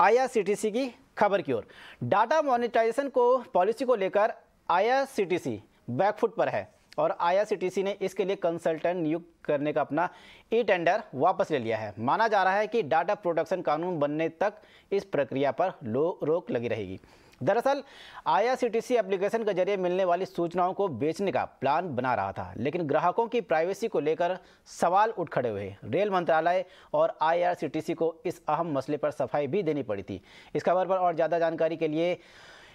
IRCTC की खबर की ओर डाटा मोनिटाइजेशन को पॉलिसी को लेकर आईआरसीटीसी बैकफुट पर है और आईआरसीटीसी ने इसके लिए कंसल्टेंट नियुक्त करने का अपना ई टेंडर वापस ले लिया है माना जा रहा है कि डाटा प्रोटेक्शन कानून बनने तक इस प्रक्रिया पर रोक लगी रहेगी दरअसल आईआरसीटीसी एप्लीकेशन के जरिए मिलने वाली सूचनाओं को बेचने का प्लान बना रहा था लेकिन ग्राहकों की प्राइवेसी को लेकर सवाल उठ खड़े हुए रेल मंत्रालय और आईआरसीटीसी को इस अहम मसले पर सफाई भी देनी पड़ी थी इस खबर पर और ज़्यादा जानकारी के लिए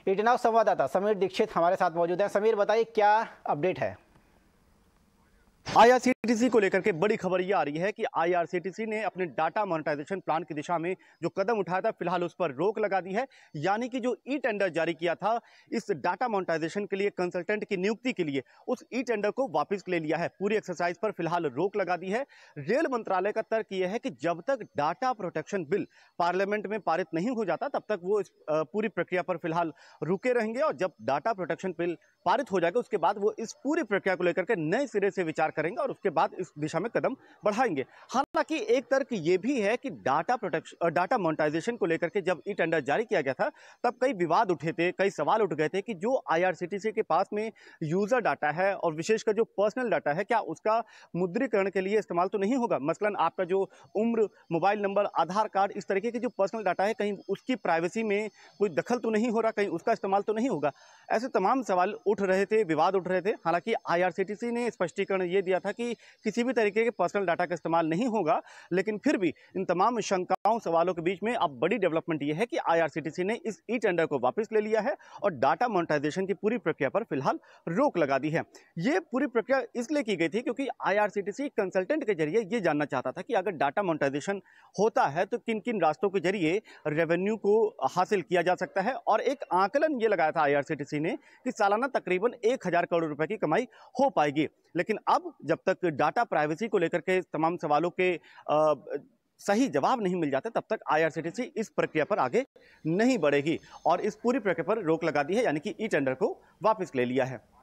इटनाव संवाददाता समीर दीक्षित हमारे साथ मौजूद हैं समीर बताइए क्या अपडेट है आईआरसीटीसी को लेकर के बड़ी खबर ये आ रही है कि आईआरसीटीसी ने अपने डाटा मोनेटाइजेशन प्लान की दिशा में जो कदम उठाया था फिलहाल उस पर रोक लगा दी है यानी कि जो ई टेंडर जारी किया था इस डाटा मोनेटाइजेशन के लिए कंसल्टेंट की नियुक्ति के लिए उस ई टेंडर को वापस ले लिया है पूरी एक्सरसाइज पर फिलहाल रोक लगा दी है रेल मंत्रालय का तर्क यह है कि जब तक डाटा प्रोटेक्शन बिल पार्लियामेंट में पारित नहीं हो जाता तब तक वो इस पूरी प्रक्रिया पर फिलहाल रुके रहेंगे और जब डाटा प्रोटेक्शन बिल पारित हो जाएगा उसके बाद वो इस पूरी प्रक्रिया को लेकर के नए सिरे से विचार करेंगे और उसके बाद इस दिशा में कदम बढ़ाएंगे हालांकि एक तर्क ये भी है कि डाटा प्रोटेक्शन डाटा मोनिटाइजेशन को लेकर के जब ई टेंडर जारी किया गया था तब कई विवाद उठे थे कई सवाल उठ गए थे कि जो आई के पास में यूज़र डाटा है और विशेषकर जो पर्सनल डाटा है क्या उसका मुद्रीकरण के लिए इस्तेमाल तो नहीं होगा मसलन आपका जो उम्र मोबाइल नंबर आधार कार्ड इस तरीके के जो पर्सनल डाटा है कहीं उसकी प्राइवेसी में कोई दखल तो नहीं हो रहा कहीं उसका इस्तेमाल तो नहीं होगा ऐसे तमाम सवाल उठ रहे थे विवाद उठ रहे थे हालांकि आईआरसीटीसी ने स्पष्टीकरण ये दिया था कि किसी भी तरीके के पर्सनल डाटा का इस्तेमाल नहीं होगा लेकिन फिर भी इन तमाम शंकाओं सवालों के बीच में अब बड़ी डेवलपमेंट ये है कि आई ने इस ई टेंडर को वापस ले लिया है और डाटा मोनिटाइजेशन की पूरी प्रक्रिया पर फिलहाल रोक लगा दी है ये पूरी प्रक्रिया इसलिए की गई थी क्योंकि आई कंसल्टेंट के जरिए ये जानना चाहता था कि अगर डाटा मोनिटाइजेशन होता है तो किन किन रास्तों के जरिए रेवेन्यू को हासिल किया जा सकता है और एक आंकलन ये लगाया था आई ने कि सालाना तकरीबन एक हजार करोड़ रुपए की कमाई हो पाएगी लेकिन अब जब तक डाटा प्राइवेसी को लेकर के तमाम सवालों के सही जवाब नहीं मिल जाते तब तक आईआरसीटीसी इस प्रक्रिया पर आगे नहीं बढ़ेगी और इस पूरी प्रक्रिया पर रोक लगा दी है यानी कि ई टेंडर को वापस ले लिया है